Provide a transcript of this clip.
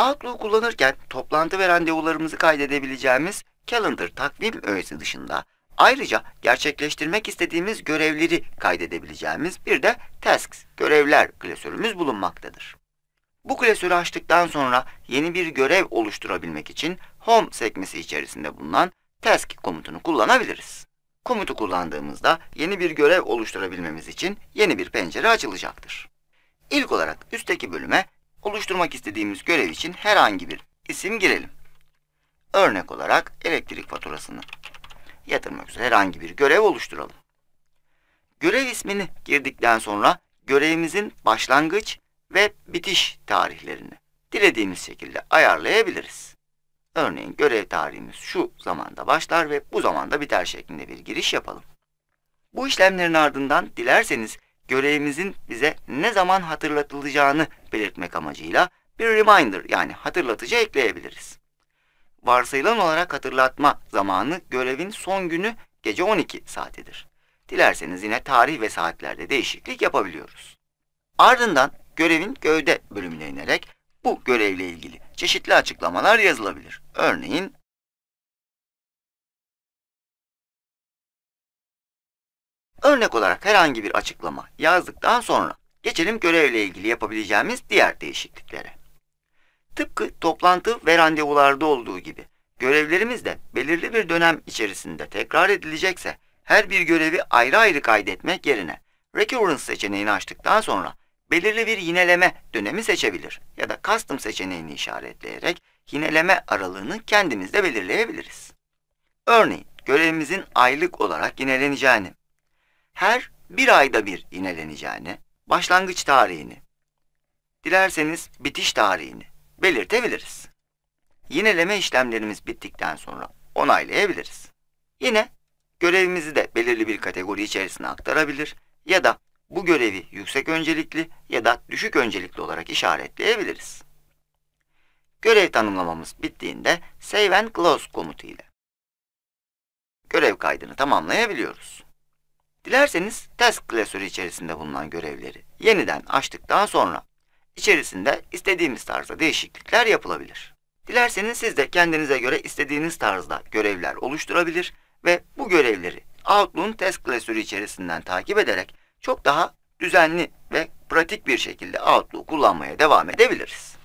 Outlook kullanırken toplantı ve randevularımızı kaydedebileceğimiz calendar takvim öğesi dışında ayrıca gerçekleştirmek istediğimiz görevleri kaydedebileceğimiz bir de tasks görevler klasörümüz bulunmaktadır. Bu klasörü açtıktan sonra yeni bir görev oluşturabilmek için Home sekmesi içerisinde bulunan Task komutunu kullanabiliriz. Komutu kullandığımızda yeni bir görev oluşturabilmemiz için yeni bir pencere açılacaktır. İlk olarak üstteki bölüme Oluşturmak istediğimiz görev için herhangi bir isim girelim. Örnek olarak elektrik faturasını yatırmak üzere herhangi bir görev oluşturalım. Görev ismini girdikten sonra görevimizin başlangıç ve bitiş tarihlerini dilediğimiz şekilde ayarlayabiliriz. Örneğin görev tarihimiz şu zamanda başlar ve bu zamanda biter şeklinde bir giriş yapalım. Bu işlemlerin ardından dilerseniz görevimizin bize ne zaman hatırlatılacağını belirtmek amacıyla bir reminder yani hatırlatıcı ekleyebiliriz. Varsayılan olarak hatırlatma zamanı görevin son günü gece 12 saatidir. Dilerseniz yine tarih ve saatlerde değişiklik yapabiliyoruz. Ardından görevin gövde bölümüne inerek bu görevle ilgili çeşitli açıklamalar yazılabilir. Örneğin Örnek olarak herhangi bir açıklama yazdıktan sonra geçelim görevle ilgili yapabileceğimiz diğer değişikliklere. Tıpkı toplantı ve randevularda olduğu gibi görevlerimiz de belirli bir dönem içerisinde tekrar edilecekse her bir görevi ayrı ayrı kaydetmek yerine Recurrence seçeneğini açtıktan sonra belirli bir yineleme dönemi seçebilir ya da Custom seçeneğini işaretleyerek yineleme aralığını kendimiz belirleyebiliriz. Örneğin görevimizin aylık olarak yineleneceğini her bir ayda bir ineleneceğini, başlangıç tarihini, dilerseniz bitiş tarihini belirtebiliriz. Yineleme işlemlerimiz bittikten sonra onaylayabiliriz. Yine görevimizi de belirli bir kategori içerisine aktarabilir ya da bu görevi yüksek öncelikli ya da düşük öncelikli olarak işaretleyebiliriz. Görev tanımlamamız bittiğinde Save and Close komutu ile görev kaydını tamamlayabiliyoruz. Dilerseniz test klasörü içerisinde bulunan görevleri yeniden açtıktan sonra içerisinde istediğimiz tarzda değişiklikler yapılabilir. Dilerseniz siz de kendinize göre istediğiniz tarzda görevler oluşturabilir ve bu görevleri Outlook'un test klasörü içerisinden takip ederek çok daha düzenli ve pratik bir şekilde Outlook'u kullanmaya devam edebiliriz.